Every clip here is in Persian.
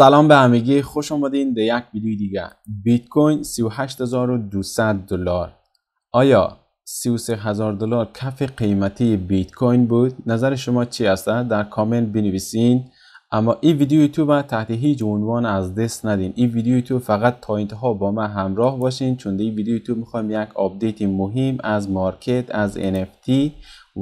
سلام به همگی خوش آمدین به یک ویدیو دیگه بیت کوین 38200 دلار آیا 33000 دلار کف قیمتی بیت کوین بود نظر شما چی است در کامنت بنویسین اما این ویدیو یوتیوب تحت هیچ عنوان از دست ندین این ویدیو یوتیوب فقط تا انتها با من همراه باشین چون در این ویدیو یوتیوب میخوایم یک آپدیت مهم از مارکت از NFT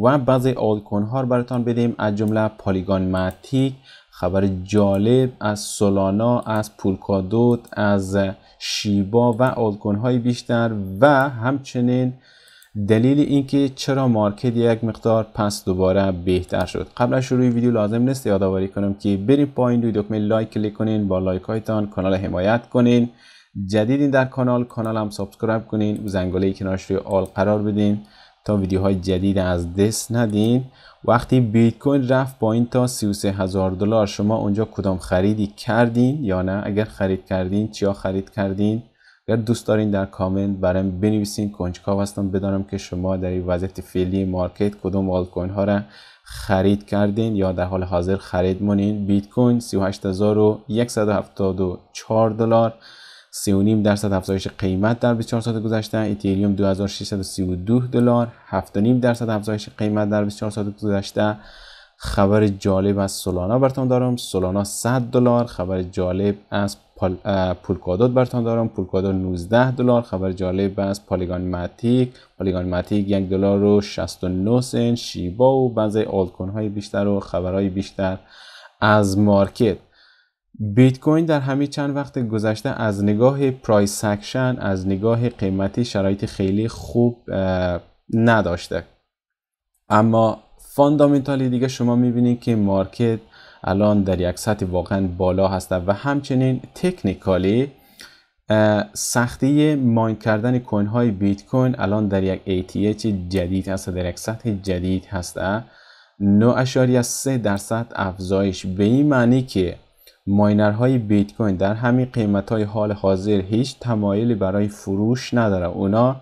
و بعضی آلکن ها رو براتان بدیم از جمله پالیگان ماتیک خبر جالب از سولانا از پولکادوت از شیبا و آلکن های بیشتر و همچنین دلیل اینکه چرا مارکت یک مقدار پس دوباره بهتر شد قبل از شروع ویدیو لازم نیست یادآوری کنم که بریم پایین روی دکمه لایک کلیک کنین با لایک هایتان کانال حمایت کنین جدیدین در کانال کانال هم سابسکرایب کنین و زنگوله کنارش روی آل قرار بدین تا ویدیوهای جدید از دست ندین وقتی بیت کوین رفت پایین تا 33 هزار دلار شما اونجا کدام خریدی کردین یا نه اگر خرید کردین چیا خرید کردین اگر دوست دارین در کامنت برام بنویسین کنجکاو هستم بدانم که شما در این وضعیت فعلی مارکت کدام آلت کوین ها را خرید کردین یا در حال حاضر خرید مونین بیت کوین 38174 دلار 3.5 درصد افزایش قیمت در 24 ساعت گذشته اتریوم 2632 دلار 7.5 درصد افزایش قیمت در 24 ساعت گذشته خبر جالب از سولانا برتان دارم سولانا 100 دلار خبر جالب از پولکادوت برتان دارم پولکادوت 19 دلار خبر جالب از پالیگان ماتیک پالیگان ماتیک 1 دلار و 69 سنت شیبا و بعضی آلتکوین های بیشتر و خبرهای بیشتر از مارکت بیت کوین در همین چند وقت گذشته از نگاه پرایس سکشن از نگاه قیمتی شرایط خیلی خوب نداشته اما فاندامنتالی دیگه شما میبینید که مارکت الان در یک سطح واقعا بالا هسته و همچنین تکنیکالی سختی ماین کردن کوین های بیت کوین الان در یک ATH جدید هست در یک سطح جدید هست 9.3 درصد افزایش به این معنی که های بیت کوین در همین قیمت های حال حاضر هیچ تمایلی برای فروش نداره اونا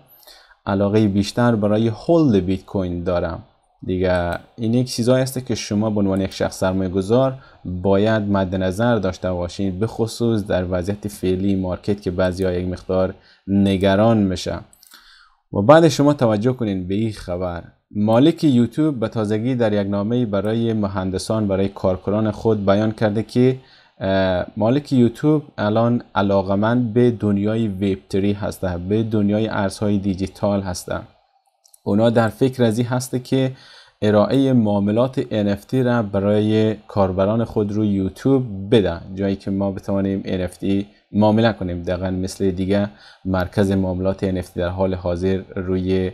علاقه بیشتر برای هولد بیت کوین دارم دیگه این یک چیزایی است که شما به عنوان یک شخص سرمایه گذار باید مد نظر داشته باشید به خصوص در وضعیت فعلی مارکت که بعضی ها یک مقدار نگران میشه و بعد شما توجه کنین به این خبر مالک یوتیوب به تازگی در یک نامه برای مهندسان برای کارکنان خود بیان کرده که مالک یوتیوب الان علاقه من به دنیای ویب تری هسته به دنیای ارزهای دیجیتال هسته اونا در فکر از هسته که ارائه معاملات NFT را برای کاربران خود رو یوتیوب بده جایی که ما بتوانیم NFT معامله کنیم دقیقا مثل دیگه مرکز معاملات NFT در حال حاضر روی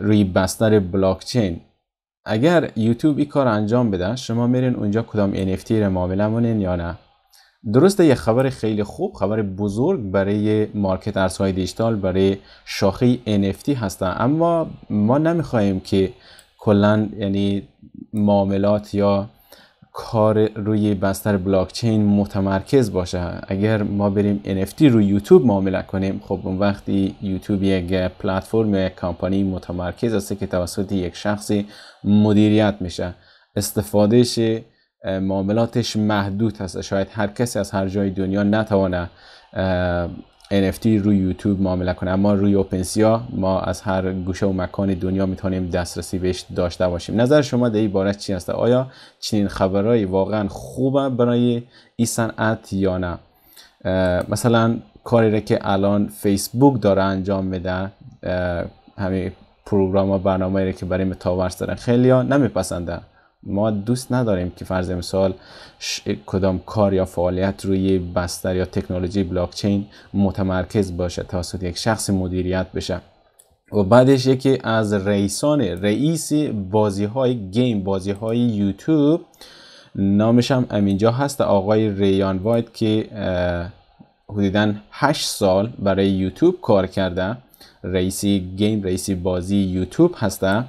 روی بستر بلاکچین اگر یوتیوب این کار انجام بده شما میرین اونجا کدام NFT رو معامله مونین یا نه درسته یه خبر خیلی خوب خبر بزرگ برای مارکت ارزهای دیجیتال برای شاخه NFT هستن اما ما نمیخوایم که کلا یعنی معاملات یا کار روی بستر بلاکچین متمرکز باشه اگر ما بریم NFT روی یوتیوب معامله کنیم خب اون وقتی یوتیوب یک پلتفرم یک کمپانی متمرکز است که توسط یک شخصی مدیریت میشه استفادهش معاملاتش محدود هست شاید هر کسی از هر جای دنیا نتوانه NFT روی یوتیوب معامله کنه اما روی اوپنسیا ما از هر گوشه و مکان دنیا میتونیم دسترسی بهش داشته باشیم نظر شما در این باره چی هست آیا چنین خبرهایی واقعا خوبه برای این صنعت یا نه مثلا کاری را که الان فیسبوک داره انجام میده همه پروگرام و برنامه را که برای متاورس دارن خیلی ها نمیپسندن ما دوست نداریم که فرض مثال کدام کار یا فعالیت روی بستر یا تکنولوژی بلاکچین متمرکز باشه توسط یک شخص مدیریت بشه و بعدش یکی از رئیسان رئیس بازی های گیم بازی های یوتیوب نامش هم امینجا هست آقای ریان وایت که حدودا 8 سال برای یوتیوب کار کرده رئیسی گیم رئیسی بازی یوتیوب هسته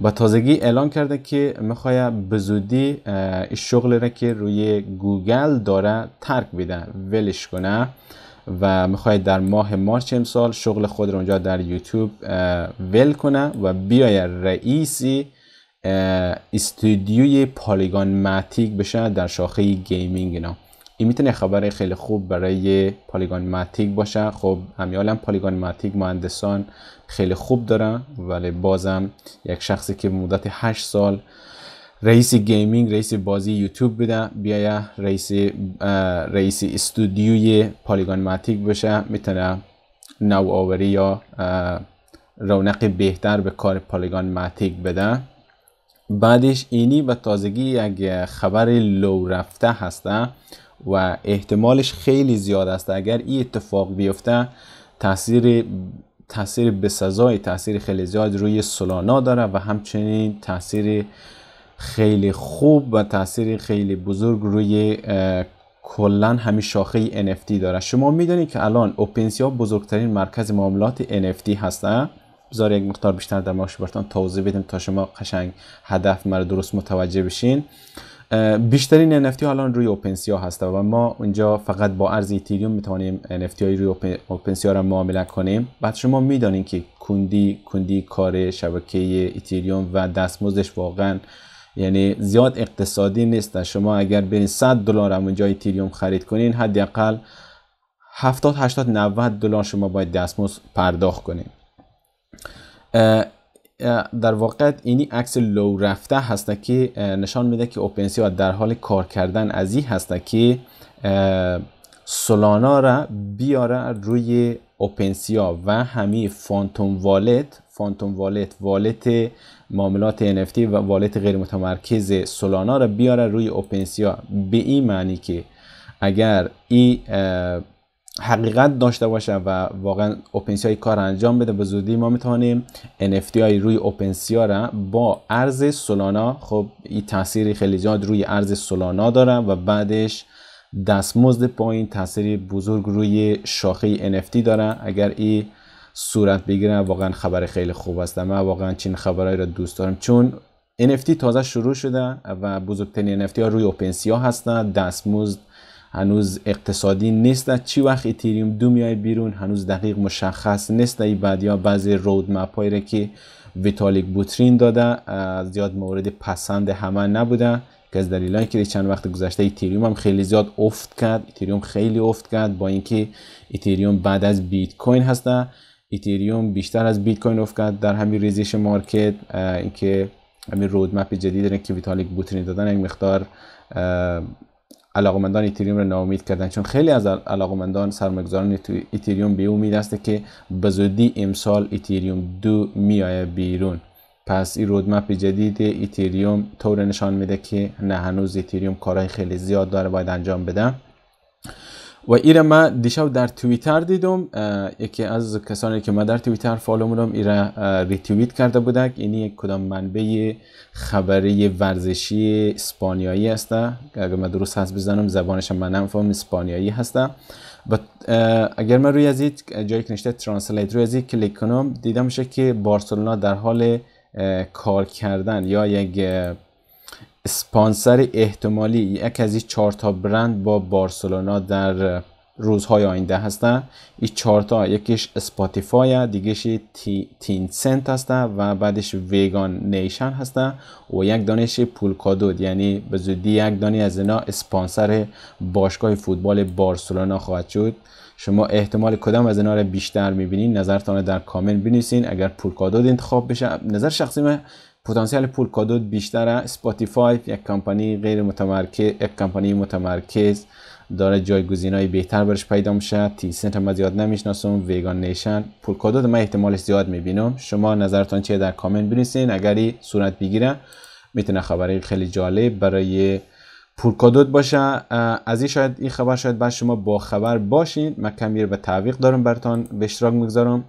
با تازگی اعلان کرده که میخوای به زودی شغل را که روی گوگل داره ترک بده ولش کنه و میخوای در ماه مارچ امسال شغل خود را اونجا در یوتیوب ول کنه و بیای رئیسی استودیوی پالیگان ماتیک بشه در شاخه گیمینگ نام این میتونه خبر خیلی خوب برای پالیگان ماتیک باشه خب پالیگان ماتیک مهندسان خیلی خوب دارن ولی بازم یک شخصی که مدت 8 سال رئیس گیمینگ رئیس بازی یوتیوب بده بیایه رئیس رئیس استودیوی ماتیک بشه میتونه نوآوری یا رونق بهتر به کار پالیگان ماتیک بده بعدش اینی و تازگی یک خبر لو رفته هسته و احتمالش خیلی زیاد است اگر این اتفاق بیفته تاثیر تاثیر بسزای تاثیر خیلی زیاد روی سولانا داره و همچنین تاثیر خیلی خوب و تاثیر خیلی بزرگ روی کلا همین شاخه NFT داره شما میدانید که الان اوپنسیا بزرگترین مرکز معاملات NFT هستن بذار یک مقدار بیشتر در براتون توضیح بدیم تا شما قشنگ هدف مرا درست متوجه بشین بیشترین NFT الان روی اوپنسیا هست و ما اونجا فقط با ارز ایتریوم میتوانیم NFT های روی اوپنسیا را معامله کنیم بعد شما میدانید که کندی کندی کار شبکه ایتریوم و دستمزدش واقعا یعنی زیاد اقتصادی نیست شما اگر برین 100 دلار هم اونجا ایتریوم خرید کنین حداقل 70 80 90 دلار شما باید دستمزد پرداخت کنین در واقع اینی عکس لو رفته هسته که نشان میده که اوپن در حال کار کردن از این هسته که سولانا را بیاره روی اوپنسیا و همه فانتوم والت فانتوم والت والت معاملات NFT و والت غیر متمرکز سولانا را بیاره روی اوپنسیا به این معنی که اگر این حقیقت داشته باشه و واقعا اوپنسی کار انجام بده به زودی ما میتونیم NFT های روی اوپنسی را با ارز سولانا خب این تاثیر خیلی زیاد روی ارز سولانا داره و بعدش دستمزد پایین تاثیر بزرگ روی شاخه NFT داره اگر این صورت بگیره واقعا خبر خیلی خوب است من واقعا چین خبرهایی را دوست دارم چون NFT تازه شروع شده و بزرگترین NFT ها روی اوپنسی ها هستن دستمزد هنوز اقتصادی نیست در چی وقت اتریوم دو میای بیرون هنوز دقیق مشخص نیست بعد یا بعضی رود مپایی را که ویتالیک بوترین داده زیاد مورد پسند همه نبوده که از هایی که چند وقت گذشته اتریوم هم خیلی زیاد افت کرد اتریوم خیلی افت کرد با اینکه اتریوم بعد از بیت کوین هسته اتریوم بیشتر از بیت کوین افت کرد در همین ریزش مارکت اینکه همین رودمپ جدید که ویتالیک بوترین دادن یک مقدار علاقمندان ایتریوم رو ناامید کردن چون خیلی از علاقمندان سرمایه‌گذاران ایتریوم ایتریوم به امید است که به زودی امسال ایتریوم دو میایه بیرون پس این رودمپ جدید ایتریوم طور نشان میده که نه هنوز ایتریوم کارهای خیلی زیاد داره باید انجام بده و ایره من دیشب در توییتر دیدم یکی از کسانی که ما در توییتر فالو مونم ایره ریتویت کرده بودک اینی کدام منبع خبری ورزشی اسپانیایی هسته اگر من درست حس بزنم زبانش من نمیفهم اسپانیایی هسته اگر من روی از جایی که نشته ترانسلیت روی از کلیک کنم دیدم میشه که بارسلونا در حال کار کردن یا یک اسپانسر احتمالی یک از این چهار تا برند با بارسلونا در روزهای آینده هستن این تا یکیش اسپاتیفای دیگهش تی، تین سنت هسته و بعدش ویگان نیشن هسته و یک دانش پول یعنی به زودی یک دانی از اینا اسپانسر باشگاه فوتبال بارسلونا خواهد شد شما احتمال کدام از اینا رو بیشتر میبینین نظرتان در کامنت بنویسین اگر پول انتخاب بشه نظر شخصی من پتانسیل پول کادوت بیشتره سپاتیفای یک کمپانی غیر متمرکز یک کمپانی متمرکز داره جایگزین های بهتر برش پیدا میشه تی سنت هم زیاد نمیشناسم ویگان نیشن پول کادوت من احتمال زیاد میبینم شما نظرتان چیه در کامنت بنویسین اگری صورت بگیره میتونه خبری خیلی جالب برای پولکادوت باشه از این شاید این خبر شاید بعد شما با خبر باشین من کمیر به تعویق دارم براتان به اشتراک میگذارم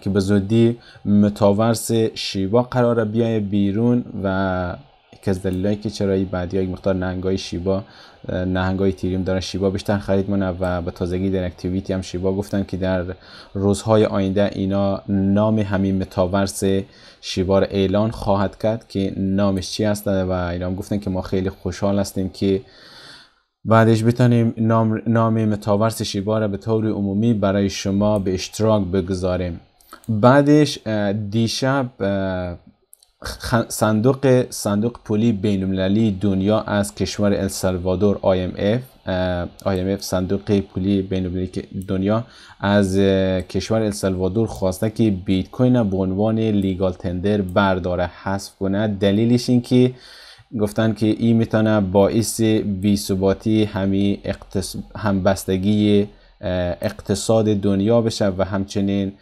که به زودی متاورس شیبا قرار بیای بیرون و یکی از دلایلی که چرا این بعدی یک مقدار نهنگای شیبا نهنگای تیریم دارن شیبا بیشتر خرید منه و به تازگی در اکتیویتی هم شیبا گفتن که در روزهای آینده اینا نام همین متاورس شیبا را اعلان خواهد کرد که نامش چی هست و اینا هم گفتن که ما خیلی خوشحال هستیم که بعدش بتانیم نام, نام متاورس شیبا را به طور عمومی برای شما به اشتراک بگذاریم بعدش دیشب صندوق صندوق پولی المللی دنیا از کشور السلوادور IMF IMF صندوق پولی المللی دنیا از کشور السلوادور خواسته که بیت کوین به عنوان لیگال تندر برداره حذف کنه دلیلش این که گفتن که این میتونه باعث ثباتی همی اقتص... همبستگی اقتصاد دنیا بشه و همچنین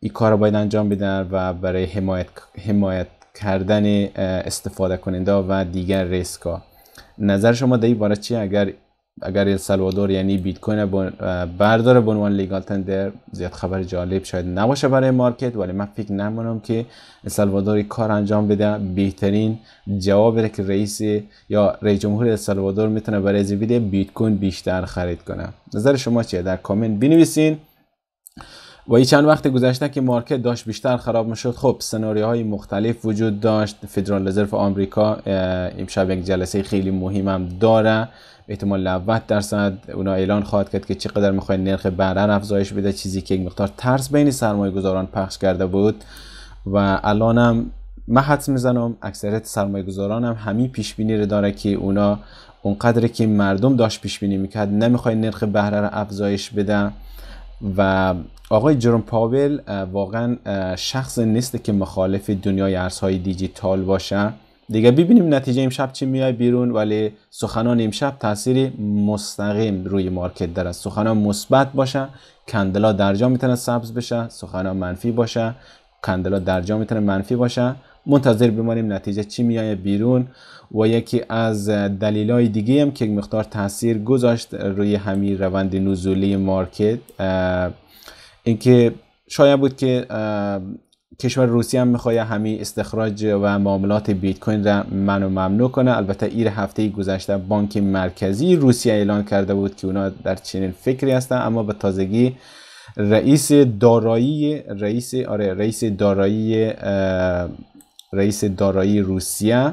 این کار باید انجام بدن و برای حمایت, حمایت کردن استفاده کننده و دیگر ریسکا نظر شما در این باره چی اگر اگر السالوادور یعنی بیت کوین برداره به عنوان لیگال تندر زیاد خبر جالب شاید نباشه برای مارکت ولی من فکر نمونم که السالوادور سلوادور کار انجام بده بهترین جواب که رئیس یا رئیس جمهور السالوادور سلوادور میتونه برای از بیت کوین بیشتر خرید کنه نظر شما چیه در کامنت بنویسین و این چند وقت گذشته که مارکت داشت بیشتر خراب میشد خب سناریوهای مختلف وجود داشت فدرال رزرو آمریکا امشب یک جلسه خیلی مهم هم داره احتمال 90 درصد اونا اعلان خواهد کرد که چقدر میخوای نرخ بهره افزایش بده چیزی که یک مقدار ترس بین سرمایه گذاران پخش کرده بود و الانم من حدس میزنم اکثریت سرمایه گذاران هم همین پیش بینی رو داره که اونا اونقدر که مردم داشت پیش بینی میکرد نمیخوای نرخ بهره را افزایش بده و آقای جروم پاول واقعا شخص نیست که مخالف دنیای ارزهای دیجیتال باشه دیگه ببینیم نتیجه امشب چی میای بیرون ولی سخنان امشب تاثیر مستقیم روی مارکت داره سخنان مثبت باشه کندلا درجا میتونه سبز بشه سخنان منفی باشه کندلا درجا میتونه منفی باشه منتظر بمانیم نتیجه چی میای بیرون و یکی از دلیل های دیگه هم که مقدار تاثیر گذاشت روی همین روند نزولی مارکت اینکه شاید بود که کشور روسیه هم میخواه همین استخراج و معاملات بیت کوین را منو ممنوع کنه البته ایر هفته گذشته بانک مرکزی روسیه اعلان کرده بود که اونا در چنین فکری هستن اما به تازگی رئیس دارایی رئیس آره رئیس دارایی رئیس دارایی روسیه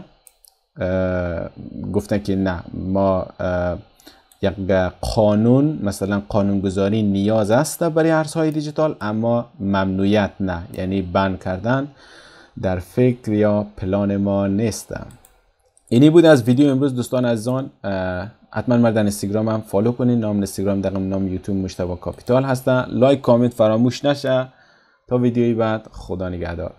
گفتن که نه ما یک قانون مثلا قانونگذاری نیاز است برای ارزهای دیجیتال اما ممنوعیت نه یعنی بند کردن در فکر یا پلان ما نیستم اینی بود از ویدیو امروز دوستان عزیزان حتما مردن اینستاگرام هم فالو کنین نام اینستاگرام در نام یوتیوب مشتبه کاپیتال هستن لایک کامنت فراموش نشه تا ویدیوی بعد خدا نگهدار